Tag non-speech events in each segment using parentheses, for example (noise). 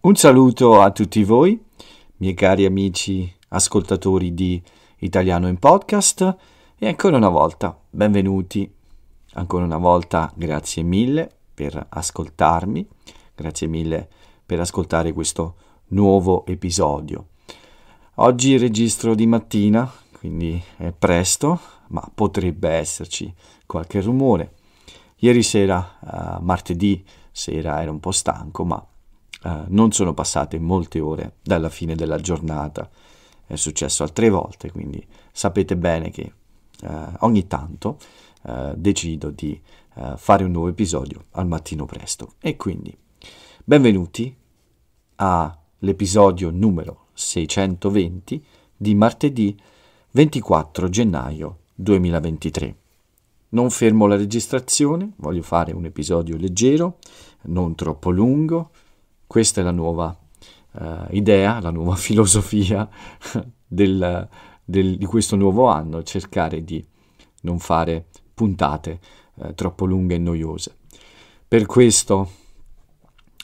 Un saluto a tutti voi, miei cari amici ascoltatori di Italiano in Podcast e ancora una volta benvenuti, ancora una volta grazie mille per ascoltarmi, grazie mille per ascoltare questo nuovo episodio. Oggi registro di mattina, quindi è presto, ma potrebbe esserci qualche rumore. Ieri sera, eh, martedì sera, ero un po' stanco, ma eh, non sono passate molte ore dalla fine della giornata, è successo altre volte, quindi sapete bene che uh, ogni tanto uh, decido di fare un nuovo episodio al mattino presto. E quindi benvenuti all'episodio numero 620 di martedì 24 gennaio 2023. Non fermo la registrazione, voglio fare un episodio leggero, non troppo lungo, questa è la nuova uh, idea, la nuova (laughs) filosofia del, del, di questo nuovo anno, cercare di non fare puntate uh, troppo lunghe e noiose. Per questo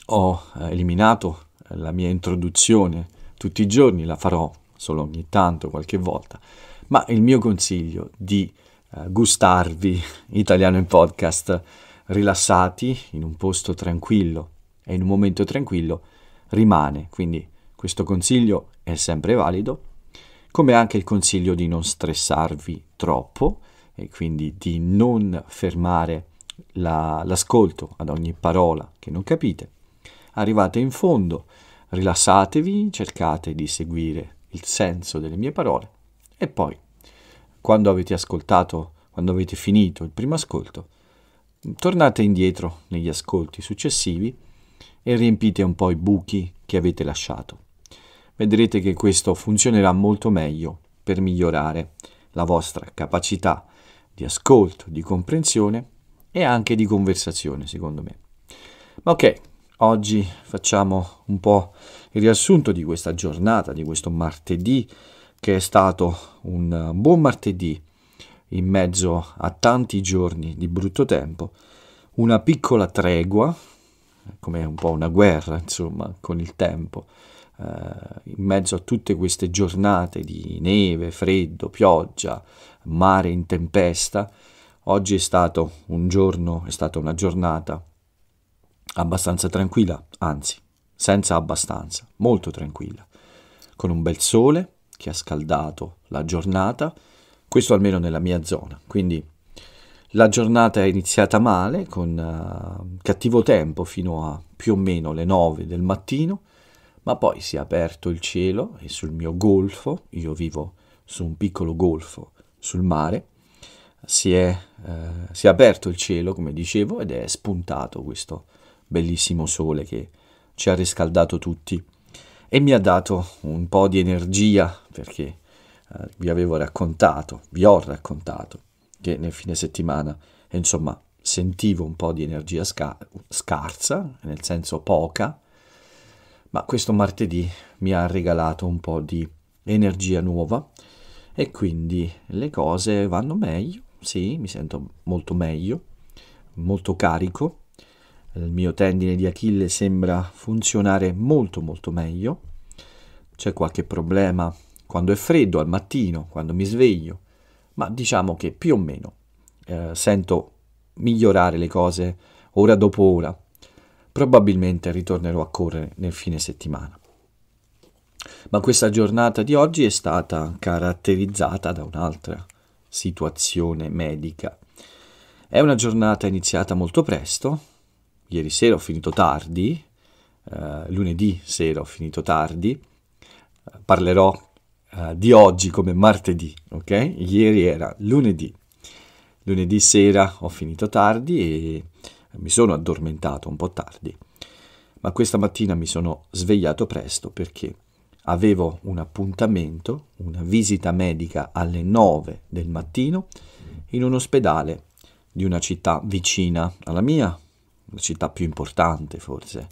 ho eh, eliminato la mia introduzione tutti i giorni, la farò solo ogni tanto, qualche volta, ma il mio consiglio di eh, gustarvi (laughs) italiano in podcast rilassati in un posto tranquillo e in un momento tranquillo rimane. Quindi questo consiglio è sempre valido, come anche il consiglio di non stressarvi troppo e quindi di non fermare la, l'ascolto ad ogni parola che non capite. Arrivate in fondo, rilassatevi, cercate di seguire il senso delle mie parole e poi, quando avete ascoltato, quando avete finito il primo ascolto, tornate indietro negli ascolti successivi e riempite un po' i buchi che avete lasciato. Vedrete che questo funzionerà molto meglio per migliorare la vostra capacità di ascolto, di comprensione e anche di conversazione, secondo me. Ma ok, oggi facciamo un po' il riassunto di questa giornata, di questo martedì, che è stato un buon martedì in mezzo a tanti giorni di brutto tempo, una piccola tregua come un po' una guerra, insomma, con il tempo. Eh, in mezzo a tutte queste giornate di neve, freddo, pioggia, mare in tempesta, oggi è stato un giorno, è stata una giornata abbastanza tranquilla, anzi, senza abbastanza, molto tranquilla, con un bel sole che ha scaldato la giornata, questo almeno nella mia zona, quindi la giornata è iniziata male, con uh, cattivo tempo fino a più o meno le 9 del mattino, ma poi si è aperto il cielo e sul mio golfo, io vivo su un piccolo golfo sul mare, si è, eh, si è aperto il cielo, come dicevo, ed è spuntato questo bellissimo sole che ci ha riscaldato tutti e mi ha dato un po' di energia perché eh, vi avevo raccontato, vi ho raccontato che nel fine settimana, insomma, sentivo un po' di energia scar scarsa, nel senso poca, ma questo martedì mi ha regalato un po' di energia nuova e quindi le cose vanno meglio, sì, mi sento molto meglio, molto carico, il mio tendine di Achille sembra funzionare molto molto meglio, c'è qualche problema quando è freddo al mattino, quando mi sveglio, ma diciamo che più o meno eh, sento migliorare le cose ora dopo ora. Probabilmente ritornerò a correre nel fine settimana. Ma questa giornata di oggi è stata caratterizzata da un'altra situazione medica. È una giornata iniziata molto presto, ieri sera ho finito tardi, eh, lunedì sera ho finito tardi, parlerò eh, di oggi come martedì, ok? Ieri era lunedì. Lunedì sera ho finito tardi e mi sono addormentato un po' tardi, ma questa mattina mi sono svegliato presto perché avevo un appuntamento, una visita medica alle 9 del mattino in un ospedale di una città vicina alla mia, la città più importante forse,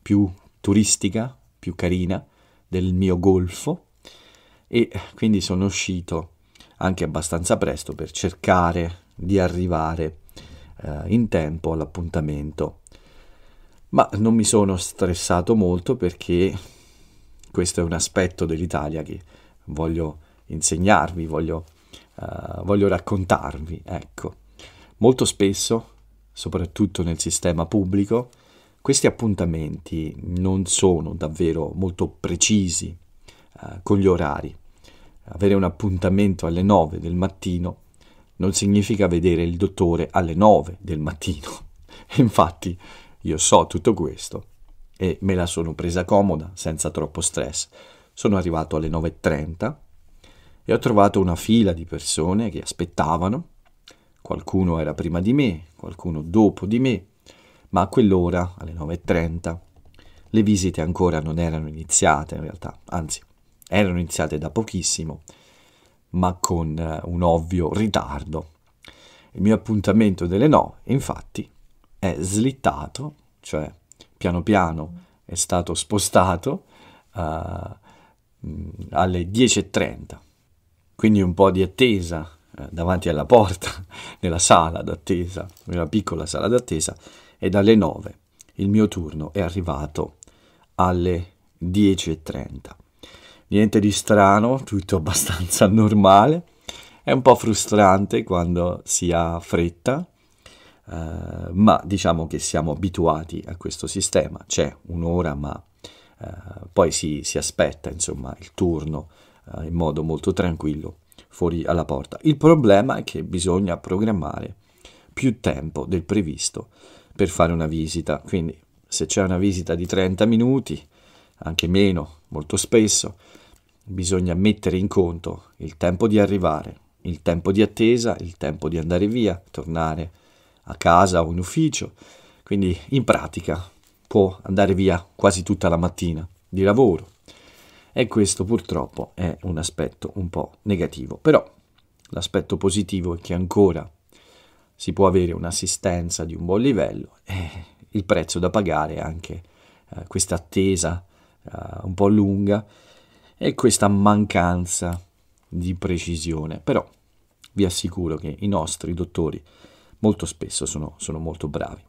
più turistica, più carina del mio golfo e quindi sono uscito anche abbastanza presto per cercare di arrivare eh, in tempo all'appuntamento. Ma non mi sono stressato molto perché questo è un aspetto dell'Italia che voglio insegnarvi, voglio, eh, voglio raccontarvi. Ecco, molto spesso, soprattutto nel sistema pubblico, questi appuntamenti non sono davvero molto precisi, eh, con gli orari. Avere un appuntamento alle 9 del mattino non significa vedere il dottore alle 9 del mattino. (laughs) Infatti io so tutto questo e me la sono presa comoda, senza troppo stress. Sono arrivato alle 9.30 e ho trovato una fila di persone che aspettavano. Qualcuno era prima di me, qualcuno dopo di me, ma a quell'ora, alle 9.30, le visite ancora non erano iniziate in realtà, anzi erano iniziate da pochissimo, ma con eh, un ovvio ritardo. Il mio appuntamento delle 9, infatti, è slittato, cioè piano piano è stato spostato uh, alle 10.30. Quindi un po' di attesa eh, davanti alla porta, (laughs) nella sala d'attesa, nella piccola sala d'attesa, e dalle 9 il mio turno è arrivato alle 10.30 niente di strano, tutto (laughs) abbastanza normale. È un po' frustrante quando si ha fretta, eh, ma diciamo che siamo abituati a questo sistema. C'è un'ora, ma eh, poi si, si, aspetta insomma, il turno eh, in modo molto tranquillo fuori alla porta. Il problema è che bisogna programmare più tempo del previsto per fare una visita, quindi se c'è una visita di 30 minuti, anche meno, molto spesso, Bisogna mettere in conto il tempo di arrivare, il tempo di attesa, il tempo di andare via, tornare a casa o in ufficio. Quindi in pratica può andare via quasi tutta la mattina di lavoro. E questo purtroppo è un aspetto un po' negativo. Però l'aspetto positivo è che ancora si può avere un'assistenza di un buon livello e il prezzo da pagare è anche eh, questa attesa eh, un po' lunga e questa mancanza di precisione. Però vi assicuro che i nostri dottori molto spesso sono, sono molto bravi.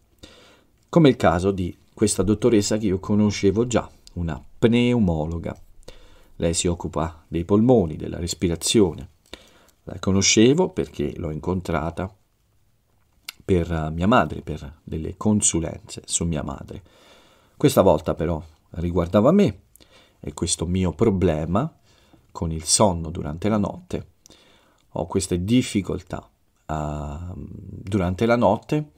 Come il caso di questa dottoressa che io conoscevo già, una pneumologa. Lei si occupa dei polmoni, della respirazione. La conoscevo perché l'ho incontrata per eh, mia madre, per delle consulenze su mia madre. Questa volta però riguardava me e questo mio problema con il sonno durante la notte, ho queste difficoltà uh, durante la notte,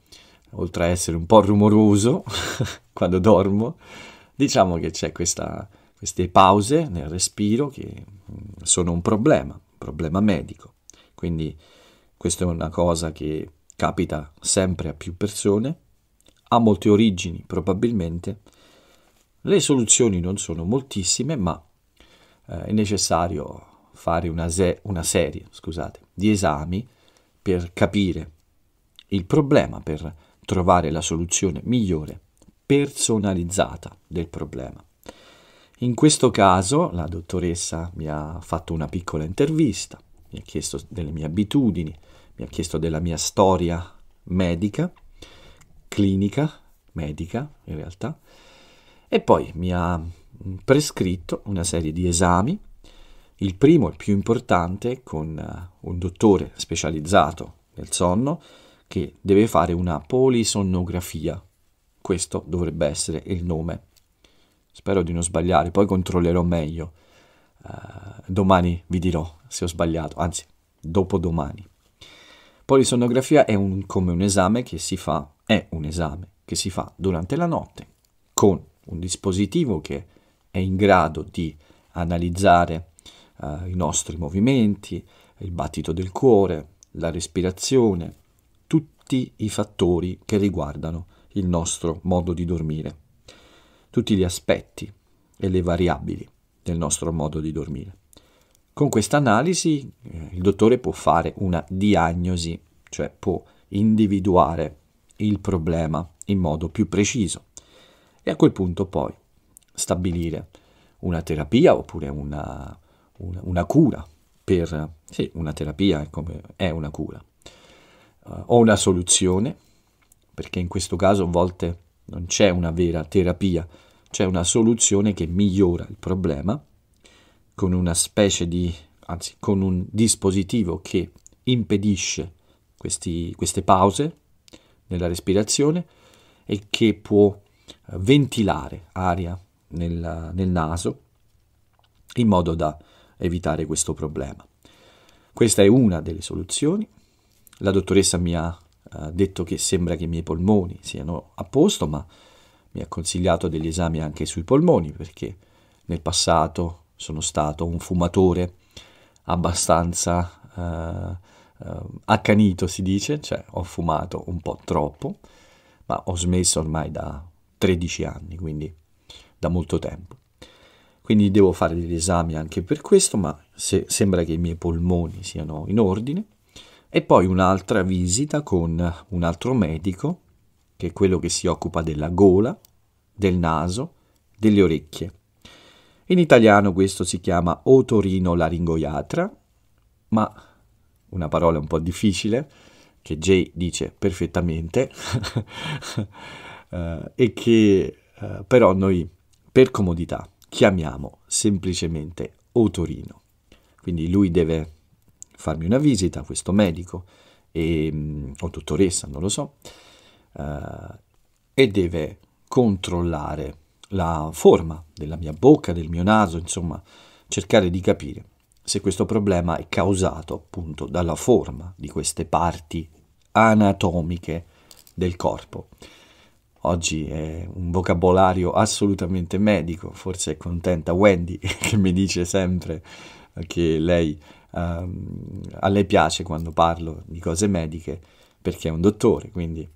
oltre a essere un po' rumoroso (laughs) quando dormo, diciamo che c'è questa, queste pause nel respiro che mm, sono un problema, un problema medico. Quindi questa è una cosa che capita sempre a più persone, ha molte origini probabilmente, le soluzioni non sono moltissime, ma eh, è necessario fare una, se- una serie scusate, di esami per capire il problema, per trovare la soluzione migliore, personalizzata del problema. In questo caso la dottoressa mi ha fatto una piccola intervista, mi ha chiesto delle mie abitudini, mi ha chiesto della mia storia medica, clinica, medica in realtà, e poi mi ha prescritto una serie di esami, il primo e più importante con eh, un dottore specializzato nel sonno che deve fare una polisonnografia. Questo dovrebbe essere il nome. Spero di non sbagliare, poi controllerò meglio. Uh, domani vi dirò se ho sbagliato, anzi, dopodomani. Polisonografia è un, come un esame che si fa, è un esame che si fa durante la notte con un dispositivo che è in grado di analizzare eh, i nostri movimenti, il battito del cuore, la respirazione, tutti i fattori che riguardano il nostro modo di dormire, tutti gli aspetti e le variabili del nostro modo di dormire. Con questa analisi eh, il dottore può fare una diagnosi, cioè può individuare il problema in modo più preciso e a quel punto poi stabilire una terapia oppure una, una, una cura per... sì, una terapia è, come, è una cura uh, eh, o una soluzione, perché in questo caso a volte non c'è una vera terapia, c'è una soluzione che migliora il problema con una specie di, anzi con un dispositivo che impedisce questi, queste pause nella respirazione e che può ventilare aria nel, nel naso in modo da evitare questo problema. Questa è una delle soluzioni. La dottoressa mi ha eh, detto che sembra che i miei polmoni siano a posto, ma mi ha consigliato degli esami anche sui polmoni perché nel passato sono stato un fumatore abbastanza eh, eh accanito, si dice, cioè ho fumato un po' troppo, ma ho smesso ormai da 13 anni, quindi da molto tempo. Quindi devo fare degli esami anche per questo, ma se, sembra che i miei polmoni siano in ordine. E poi un'altra visita con un altro medico, che è quello che si occupa della gola, del naso, delle orecchie. In italiano questo si chiama otorino laringoiatra, ma una parola un po' difficile, che Jay dice perfettamente, (laughs) eh, e che eh, però noi per comodità chiamiamo semplicemente Otorino. Quindi lui deve farmi una visita, questo medico e, mm, o dottoressa, non lo so, eh, e deve controllare la forma della mia bocca, del mio naso, insomma, cercare di capire se questo problema è causato appunto dalla forma di queste parti anatomiche del corpo. Oggi è un vocabolario assolutamente medico, forse è contenta Wendy (laughs) che mi dice sempre che lei, um, a lei piace quando parlo di cose mediche perché è un dottore, quindi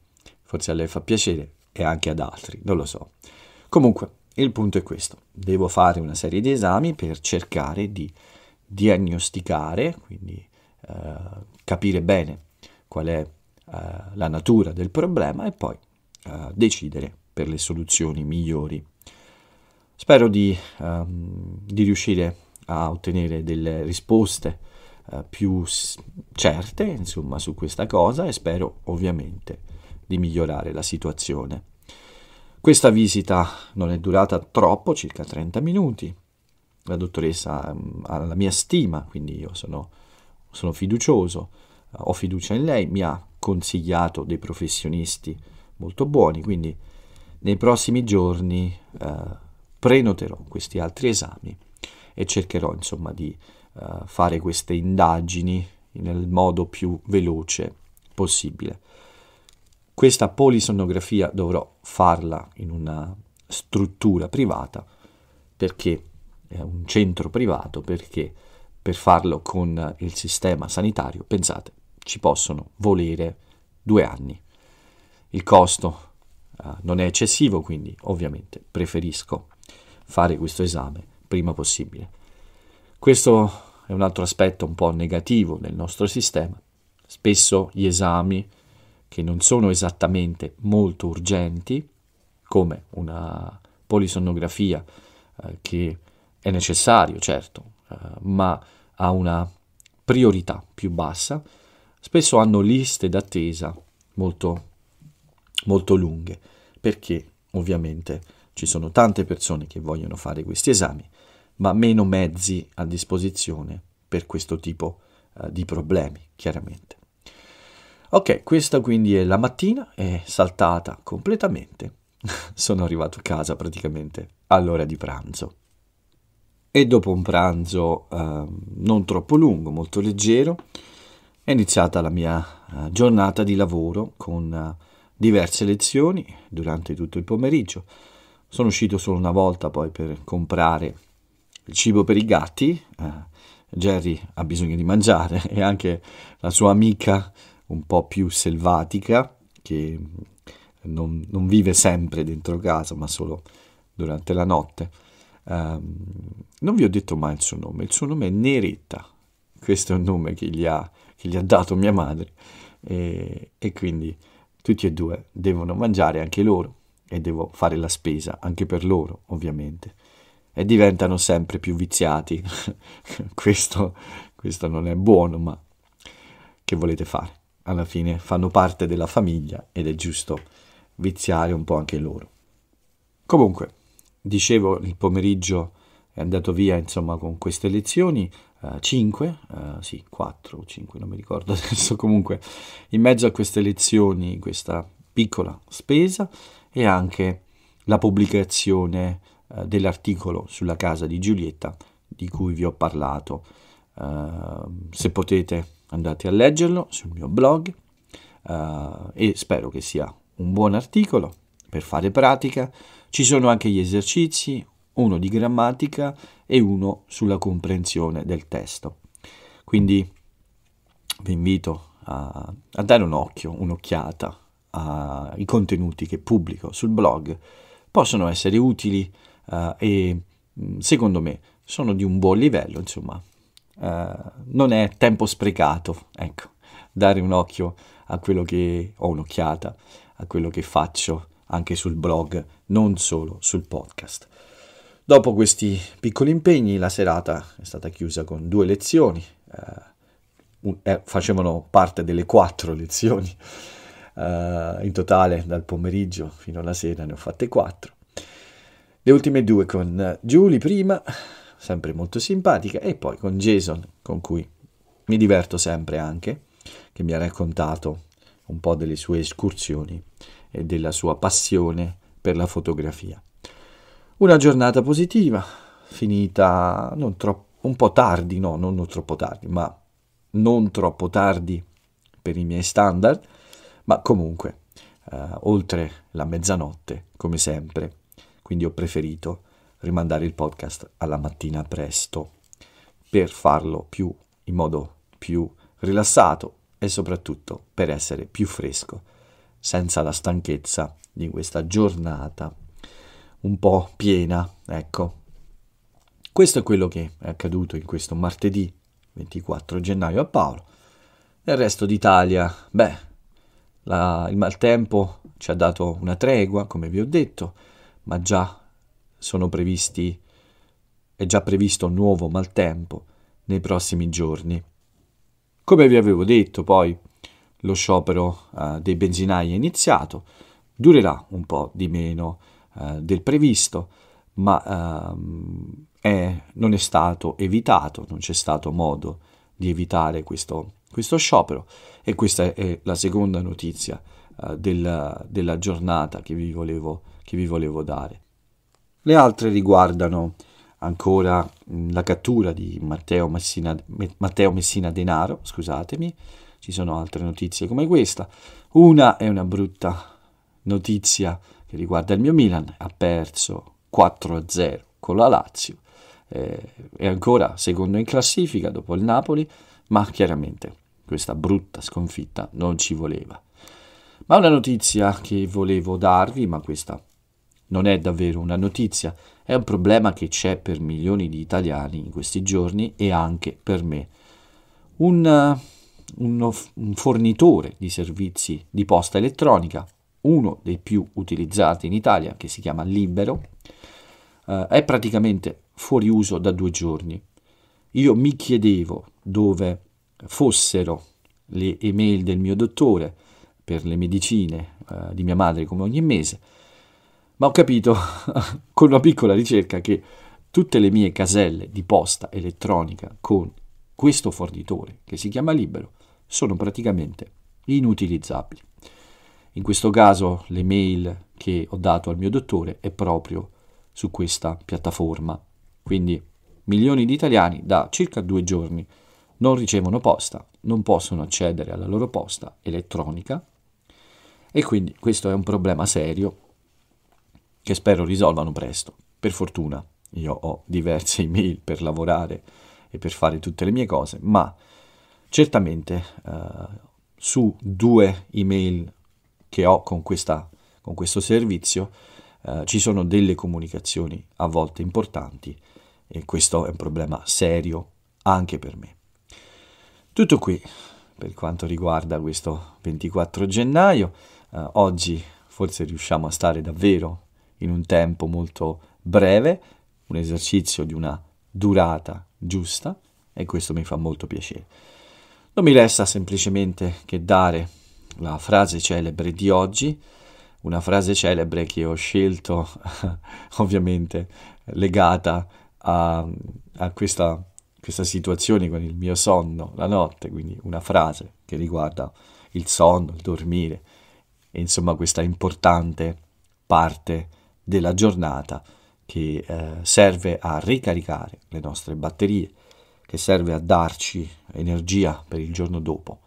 forse a lei fa piacere e anche ad altri, non lo so. Comunque, il punto è questo, devo fare una serie di esami per cercare di diagnosticare, quindi uh, capire bene qual è uh, la natura del problema e poi uh, decidere per le soluzioni migliori. Spero di, um, di riuscire a ottenere delle risposte uh, più certe insomma, su questa cosa e spero ovviamente di migliorare la situazione. Questa visita non è durata troppo, circa 30 minuti. La dottoressa ehm, ha la mia stima, quindi io sono, sono fiducioso, ho fiducia in lei, mi ha consigliato dei professionisti molto buoni, quindi nei prossimi giorni eh, prenoterò questi altri esami e cercherò insomma di eh, fare queste indagini nel modo più veloce possibile. Questa polisonografia dovrò farla in una struttura privata perché è un centro privato perché per farlo con il sistema sanitario, pensate, ci possono volere due anni. Il costo uh, non è eccessivo, quindi ovviamente preferisco fare questo esame prima possibile. Questo è un altro aspetto un po' negativo del nostro sistema. Spesso gli esami che non sono esattamente molto urgenti, come una polisonnografia eh, che è necessario, certo, eh, ma ha una priorità più bassa, spesso hanno liste d'attesa molto molto lunghe, perché ovviamente ci sono tante persone che vogliono fare questi esami, ma meno mezzi a disposizione per questo tipo eh, di problemi, chiaramente. Ok, questa quindi è la mattina, è saltata completamente. (laughs) sono arrivato a casa praticamente all'ora di pranzo. E dopo un pranzo eh, non troppo lungo, molto leggero, è iniziata la mia eh, giornata di lavoro con eh, diverse lezioni durante tutto il pomeriggio. Sono uscito solo una volta poi per comprare il cibo per i gatti. Eh, Jerry ha bisogno di mangiare (laughs) e anche la sua amica un po' più selvatica che non, non vive sempre dentro casa ma solo durante la notte. Um, non vi ho detto mai il suo nome, il suo nome è Neretta, questo è un nome che gli ha, che gli ha dato mia madre e, e quindi tutti e due devono mangiare anche loro e devo fare la spesa anche per loro, ovviamente. E diventano sempre più viziati. (laughs) questo, questo non è buono, ma che volete fare? Alla fine fanno parte della famiglia ed è giusto viziare un po' anche loro. Comunque, dicevo, il pomeriggio è andato via, insomma, con queste lezioni. 5, uh, eh, eh, sì, 4 o 5, non mi ricordo (laughs) adesso, comunque in mezzo a queste lezioni, questa piccola spesa e anche la pubblicazione uh, dell'articolo sulla casa di Giulietta di cui vi ho parlato. se potete andate a leggerlo sul mio blog e spero che sia un buon articolo per fare pratica. Ci sono anche gli esercizi, uno di grammatica e uno sulla comprensione del testo. Quindi vi invito a, a dare un occhio, un'occhiata ai contenuti che pubblico sul blog. Possono essere utili uh, e mm, secondo me sono di un buon livello, insomma. Uh, non è tempo sprecato, ecco, dare un occhio a quello che ho un'occhiata a quello che faccio anche sul blog, non solo sul podcast. Dopo questi piccoli impegni la serata è stata chiusa con due lezioni, eh, un, eh, facevano parte delle quattro lezioni, eh, in totale dal pomeriggio fino alla sera ne ho fatte quattro. Le ultime due con Julie prima, sempre molto simpatica, e poi con Jason, con cui mi diverto sempre anche, che mi ha raccontato un po' delle sue escursioni e della sua passione per la fotografia. Una giornata positiva, finita troppo, un po' tardi, no, non, non troppo tardi, ma non troppo tardi per i miei standard, ma comunque eh, oltre la mezzanotte, come sempre. Quindi ho preferito rimandare il podcast alla mattina presto per farlo più, in modo più rilassato e soprattutto per essere più fresco, senza la stanchezza di questa giornata un po' piena, ecco. Questo è quello che è accaduto in questo martedì 24 gennaio a Paolo. Nel resto d'Italia, beh, la, il maltempo ci ha dato una tregua, come vi ho detto, ma già sono previsti, è già previsto un nuovo maltempo nei prossimi giorni. Come vi avevo detto, poi lo sciopero eh, dei benzinai è iniziato, durerà un po' di meno eh, del previsto, ma ehm, è, non è stato evitato, non c'è stato modo di evitare questo, questo sciopero e questa è la seconda notizia eh, della, della, giornata che vi, volevo, che vi volevo dare. Le altre riguardano ancora la cattura di Matteo Messina, Matteo Messina, Denaro, scusatemi, ci sono altre notizie come questa. Una è una brutta notizia che riguarda il mio Milan, ha perso 4-0 con la Lazio, eh, è ancora secondo in classifica dopo il Napoli, ma chiaramente questa brutta sconfitta non ci voleva. Ma una notizia che volevo darvi, ma questa non è davvero una notizia, è un problema che c'è per milioni di italiani in questi giorni e anche per me. Un, eh, un, un fornitore di servizi di posta elettronica uno dei più utilizzati in Italia, che si chiama Libero, eh, è praticamente fuori uso da due giorni. Io mi chiedevo dove fossero le email del mio dottore per le medicine eh, di mia madre come ogni mese, ma ho capito (laughs) con una piccola ricerca che tutte le mie caselle di posta elettronica con questo fornitore che si chiama Libero sono praticamente inutilizzabili. In questo caso l'email che ho dato al mio dottore è proprio su questa piattaforma. Quindi milioni di italiani da circa due giorni non ricevono posta, non possono accedere alla loro posta elettronica e quindi questo è un problema serio che spero risolvano presto. Per fortuna io ho diverse (laughs) email per lavorare e per fare tutte le mie cose, ma certamente eh, su due email che ho con, questa, con questo servizio, eh, ci sono delle comunicazioni a volte importanti e questo è un problema serio anche per me. Tutto qui per quanto riguarda questo 24 gennaio. Eh, oggi forse riusciamo a stare davvero in un tempo molto breve, un esercizio di una durata giusta e questo mi fa molto piacere. Non mi resta semplicemente che dare la frase celebre di oggi, una frase celebre che ho scelto (laughs) ovviamente legata a, a questa, questa situazione con il mio sonno la notte, quindi una frase che riguarda il sonno, il dormire e insomma questa importante parte della giornata che eh, serve a ricaricare le nostre batterie, che serve a darci energia per il giorno dopo.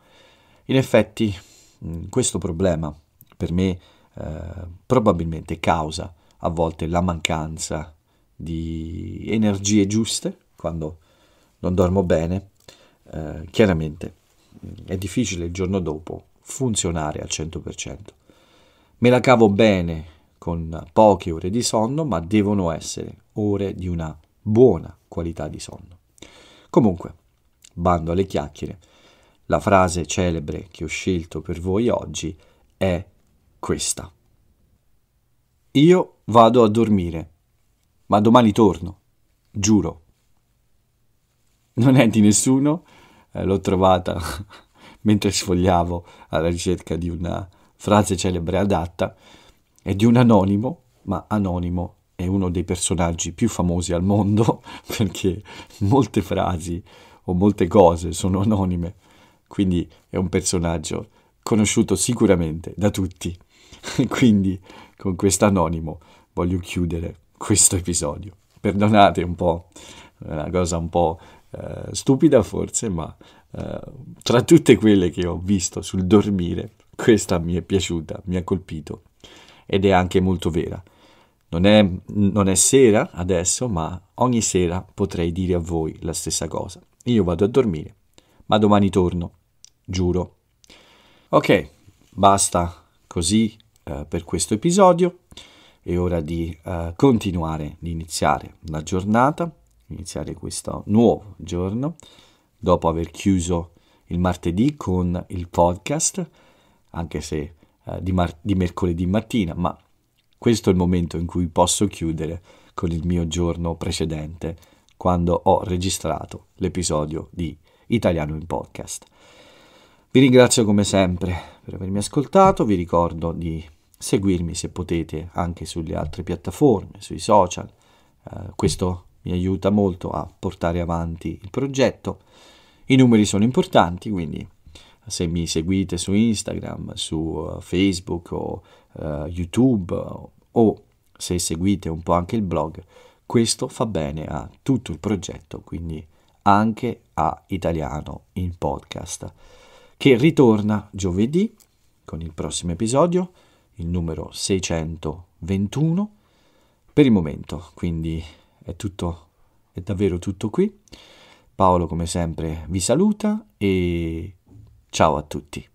In effetti Mm, questo problema per me eh, probabilmente causa a volte la mancanza di energie giuste quando non dormo bene, eh, chiaramente mm, è difficile il giorno dopo funzionare al 100%. Me la cavo bene con poche ore di sonno, ma devono essere ore di una buona qualità di sonno. Comunque, bando alle chiacchiere, la frase celebre che ho scelto per voi oggi è questa. Io vado a dormire, ma domani torno, giuro. Non è di nessuno, eh, l'ho trovata (laughs) mentre sfogliavo alla ricerca di una frase celebre adatta, è di un anonimo, ma anonimo è uno dei personaggi più famosi al mondo (laughs) perché molte frasi o molte cose sono anonime quindi è un personaggio conosciuto sicuramente da tutti. (laughs) quindi con questo anonimo voglio chiudere questo episodio. Perdonate un po', è una cosa un po' eh, stupida forse, ma eh, tra tutte quelle che ho visto sul dormire, questa mi è piaciuta, mi ha colpito ed è anche molto vera. Non è, non è sera adesso, ma ogni sera potrei dire a voi la stessa cosa. Io vado a dormire, ma domani torno giuro. Ok, basta così eh, per questo episodio. È ora di eh, continuare, di iniziare la giornata, iniziare questo nuovo giorno, dopo aver chiuso il martedì con il podcast, anche se eh, di, mar- di mercoledì mattina, ma questo è il momento in cui posso chiudere con il mio giorno precedente, quando ho registrato l'episodio di Italiano in Podcast. Vi ringrazio come sempre per avermi ascoltato, vi ricordo di seguirmi se potete anche sulle altre piattaforme, sui social, eh, questo mi aiuta molto a portare avanti il progetto. I numeri sono importanti, quindi se mi seguite su Instagram, su eh, Facebook o eh, YouTube o se seguite un po' anche il blog, questo fa bene a tutto il progetto, quindi anche a Italiano in podcast che ritorna giovedì con il prossimo episodio, il numero 621. Per il momento, quindi è tutto, è davvero tutto qui. Paolo come sempre vi saluta e ciao a tutti.